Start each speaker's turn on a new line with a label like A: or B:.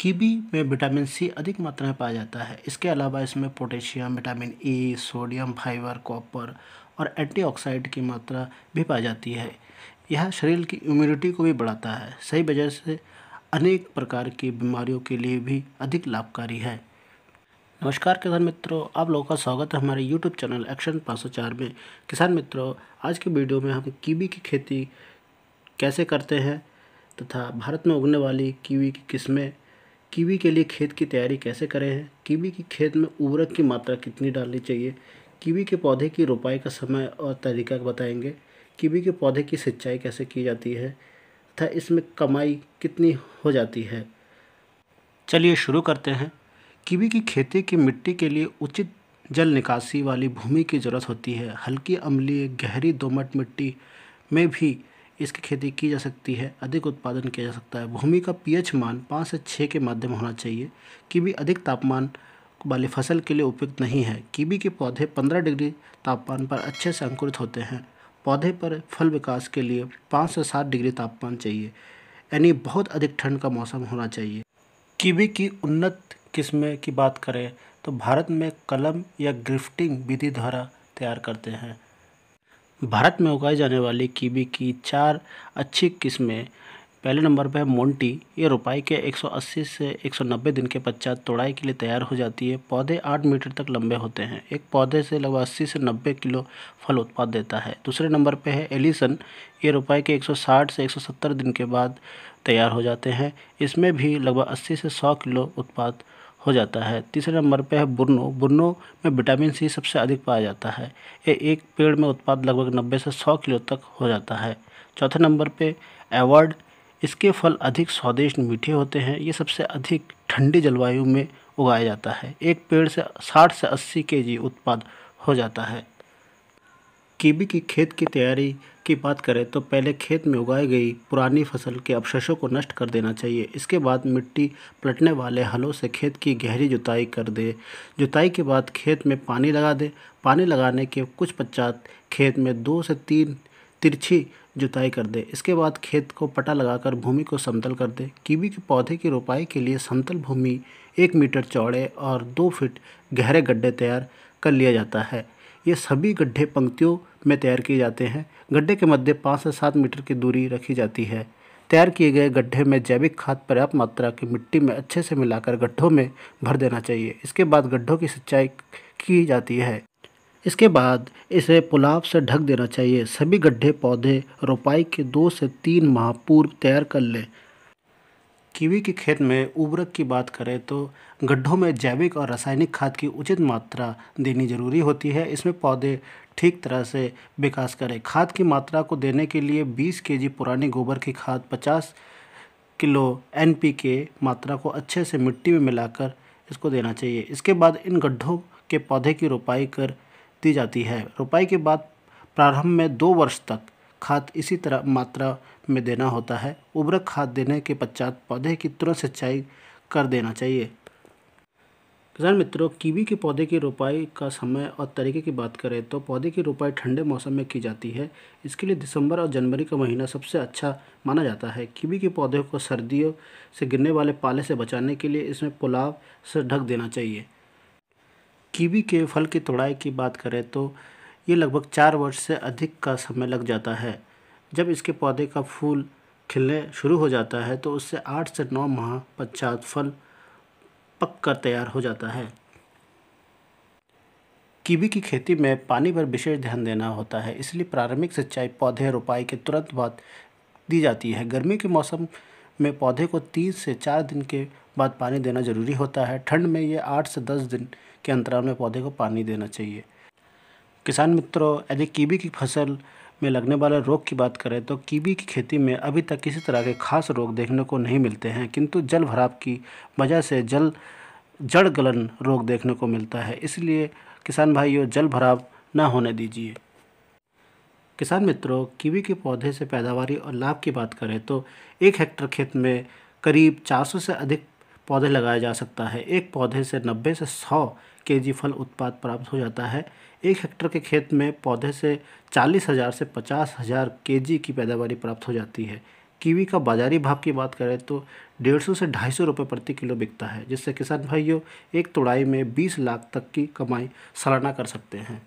A: kiwi में vitamin C अधिक मात्रा में पाया जाता है इसके अलावा इसमें potassium vitamin E sodium fibre copper और एंटीऑक्साइड की मात्रा भी पाई जाती है यह शरीर की इम्यूनिटी को भी बढ़ाता है सही वजह से अनेक प्रकार की बीमारियों के लिए भी अधिक लाभकारी है नमस्कार किसान मित्रों आप लोगों का स्वागत है हमारे यूट्यूब चैनल एक्शन 504 में किसान मित्रों आज की वीडियो में हम कीवी की खेती कैसे करते हैं तथा भारत में उगने वाली कीवी की किस्में कीवी के लिए खेत की तैयारी कैसे करें हैं कीवी की खेत में उर्वरक की मात्रा कितनी डालनी चाहिए कीवी के पौधे की रोपाई का समय और तरीका बताएंगे कीवी के पौधे की सिंचाई कैसे की जाती है तथा इसमें कमाई कितनी हो जाती है चलिए शुरू करते हैं कीवी की खेती की मिट्टी के लिए उचित जल निकासी वाली भूमि की ज़रूरत होती है हल्की अम्लीय गहरी दोमट मिट्टी में भी इसकी खेती की जा सकती है अधिक उत्पादन किया जा सकता है भूमि का पीएच मान पाँच से छः के माध्यम होना चाहिए कीवी अधिक तापमान वाली फसल के लिए उपयुक्त नहीं है कीवी के पौधे 15 डिग्री तापमान पर अच्छे से अंकुरित होते हैं पौधे पर फल विकास के लिए पाँच से सात डिग्री तापमान चाहिए यानी बहुत अधिक ठंड का मौसम होना चाहिए कीवी की उन्नत किस्में की बात करें तो भारत में कलम या ग्रिफ्टिंग विधि द्वारा तैयार करते हैं भारत में उगाई जाने वाली कीवी की चार अच्छी किस्में पहले नंबर पर है मोंटी ये रुपाई के 180 से 190 दिन के पश्चात तोड़ाई के लिए तैयार हो जाती है पौधे 8 मीटर तक लंबे होते हैं एक पौधे से लगभग अस्सी से 90 किलो फल उत्पाद देता है दूसरे नंबर पर है एलिसन ये रुपाई के 160 से 170 दिन के बाद तैयार हो जाते हैं इसमें भी लगभग अस्सी से सौ किलो उत्पाद हो जाता है तीसरे नंबर पे है बुरनो बुरनो में विटामिन सी सबसे अधिक पाया जाता है ये एक पेड़ में उत्पाद लगभग नब्बे से सौ किलो तक हो जाता है चौथे नंबर पे एवर्ड इसके फल अधिक स्वादिष्ट मीठे होते हैं ये सबसे अधिक ठंडी जलवायु में उगाया जाता है एक पेड़ से साठ से अस्सी के उत्पाद हो जाता है कीबी की खेत की तैयारी की बात करें तो पहले खेत में उगाई गई पुरानी फसल के अवशेषों को नष्ट कर देना चाहिए इसके बाद मिट्टी पलटने वाले हलों से खेत की गहरी जुताई कर दे जुताई के बाद खेत में पानी लगा दे पानी लगाने के कुछ पश्चात खेत में दो से तीन तिरछी जुताई कर दे इसके बाद खेत को पटा लगाकर भूमि को समतल कर दे कीवी के पौधे की रोपाई के लिए समतल भूमि एक मीटर चौड़े और दो फीट गहरे गड्ढे तैयार कर लिया जाता है ये सभी गड्ढे पंक्तियों में तैयार किए जाते हैं गड्ढे के मध्य पाँच से सात मीटर की दूरी रखी जाती है तैयार किए गए गड्ढे में जैविक खाद पर्याप्त मात्रा की मिट्टी में अच्छे से मिलाकर गड्ढों में भर देना चाहिए इसके बाद गड्ढों की सिंचाई की जाती है इसके बाद इसे पुलाव से ढक देना चाहिए सभी गड्ढे पौधे रोपाई के दो से तीन माह पूर्व तैयार कर लें कीवी के खेत में उर्वरक की बात करें तो गड्ढों में जैविक और रासायनिक खाद की उचित मात्रा देनी जरूरी होती है इसमें पौधे ठीक तरह से विकास करें खाद की मात्रा को देने के लिए 20 केजी पुरानी गोबर की खाद 50 किलो एनपीके मात्रा को अच्छे से मिट्टी में मिलाकर इसको देना चाहिए इसके बाद इन गड्ढों के पौधे की रोपाई कर दी जाती है रोपाई के बाद प्रारंभ में दो वर्ष तक खाद इसी तरह मात्रा में देना होता है उर्वरक खाद देने के पश्चात पौधे की तुरंत सिंचाई कर देना चाहिए किसान मित्रों कीवी के पौधे की रोपाई का समय और तरीके की बात करें तो पौधे की रोपाई ठंडे मौसम में की जाती है इसके लिए दिसंबर और जनवरी का महीना सबसे अच्छा माना जाता है कीवी के पौधे को सर्दियों से गिरने वाले पाले से बचाने के लिए इसमें पुलाव से ढक देना चाहिए कीवी के फल की तोड़ाई की बात करें तो ये लगभग चार वर्ष से अधिक का समय लग जाता है जब इसके पौधे का फूल खिलने शुरू हो जाता है तो उससे आठ से नौ माह पश्चात फल पक कर तैयार हो जाता है कीवी की खेती में पानी पर विशेष ध्यान देना होता है इसलिए प्रारंभिक सिंचाई पौधे रोपाई के तुरंत बाद दी जाती है गर्मी के मौसम में पौधे को तीन से चार दिन के बाद पानी देना ज़रूरी होता है ठंड में ये आठ से दस दिन के अंतराल में पौधे को पानी देना चाहिए किसान मित्रों यदि कीवी की फसल में लगने वाले रोग की बात करें तो कीवी की खेती में अभी तक किसी तरह के खास रोग देखने को नहीं मिलते हैं किंतु जल भराव की वजह से जल जड़ गलन रोग देखने को मिलता है इसलिए किसान भाइयों जल भराव ना होने दीजिए किसान मित्रों कीवी के पौधे से पैदावारी और लाभ की बात करें तो एक हेक्टर खेत में करीब 400 से अधिक पौधे लगाया जा सकता है एक पौधे से 90 से 100 के फल उत्पाद प्राप्त हो जाता है एक हेक्टर के खेत में पौधे से चालीस हज़ार से पचास हज़ार के की पैदावार प्राप्त हो जाती है कीवी का बाज़ारी भाव की बात करें तो डेढ़ सौ से ढाई सौ रुपये प्रति किलो बिकता है जिससे किसान भाइयों एक तोड़ाई में बीस लाख तक की कमाई सालाना कर सकते हैं